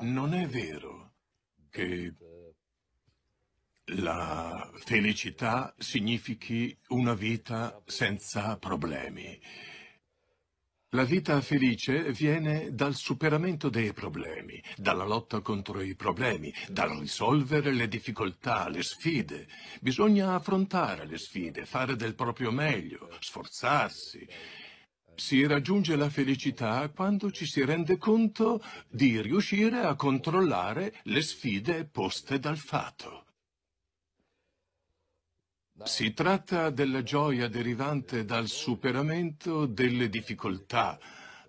Non è vero che la felicità significhi una vita senza problemi. La vita felice viene dal superamento dei problemi, dalla lotta contro i problemi, dal risolvere le difficoltà, le sfide. Bisogna affrontare le sfide, fare del proprio meglio, sforzarsi. Si raggiunge la felicità quando ci si rende conto di riuscire a controllare le sfide poste dal fato. Si tratta della gioia derivante dal superamento delle difficoltà,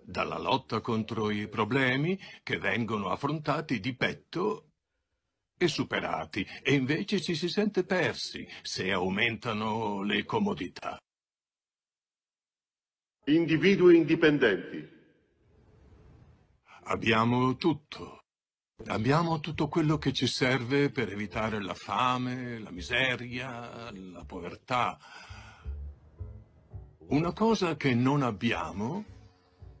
dalla lotta contro i problemi che vengono affrontati di petto e superati, e invece ci si sente persi se aumentano le comodità individui indipendenti. Abbiamo tutto. Abbiamo tutto quello che ci serve per evitare la fame, la miseria, la povertà. Una cosa che non abbiamo,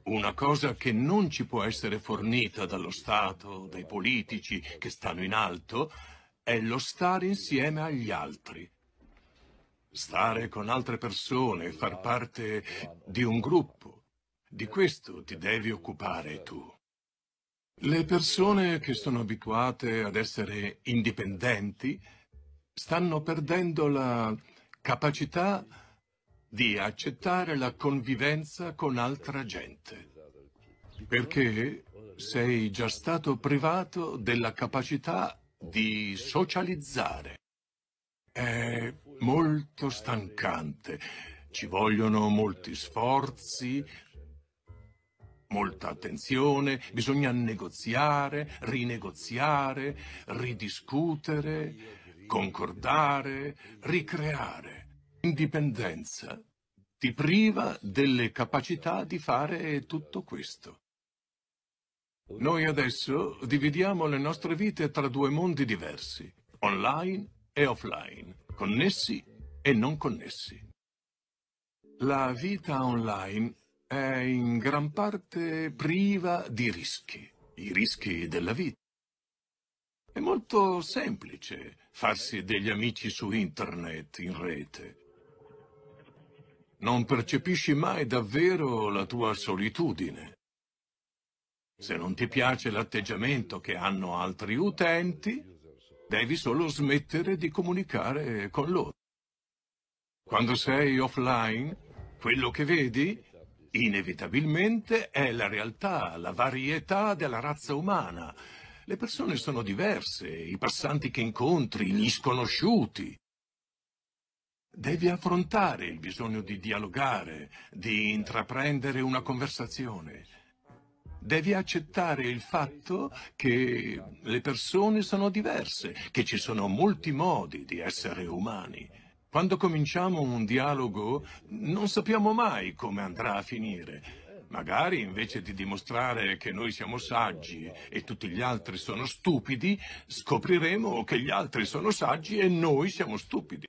una cosa che non ci può essere fornita dallo Stato, dai politici che stanno in alto, è lo stare insieme agli altri, stare con altre persone, far parte di un gruppo. Di questo ti devi occupare tu. Le persone che sono abituate ad essere indipendenti stanno perdendo la capacità di accettare la convivenza con altra gente, perché sei già stato privato della capacità di socializzare. È molto stancante. Ci vogliono molti sforzi, molta attenzione, bisogna negoziare, rinegoziare, ridiscutere, concordare, ricreare. Indipendenza ti priva delle capacità di fare tutto questo. Noi adesso dividiamo le nostre vite tra due mondi diversi, online e offline connessi e non connessi. La vita online è in gran parte priva di rischi, i rischi della vita. È molto semplice farsi degli amici su internet, in rete. Non percepisci mai davvero la tua solitudine. Se non ti piace l'atteggiamento che hanno altri utenti, Devi solo smettere di comunicare con loro. Quando sei offline, quello che vedi inevitabilmente è la realtà, la varietà della razza umana. Le persone sono diverse, i passanti che incontri, gli sconosciuti. Devi affrontare il bisogno di dialogare, di intraprendere una conversazione. Devi accettare il fatto che le persone sono diverse, che ci sono molti modi di essere umani. Quando cominciamo un dialogo non sappiamo mai come andrà a finire. Magari invece di dimostrare che noi siamo saggi e tutti gli altri sono stupidi, scopriremo che gli altri sono saggi e noi siamo stupidi.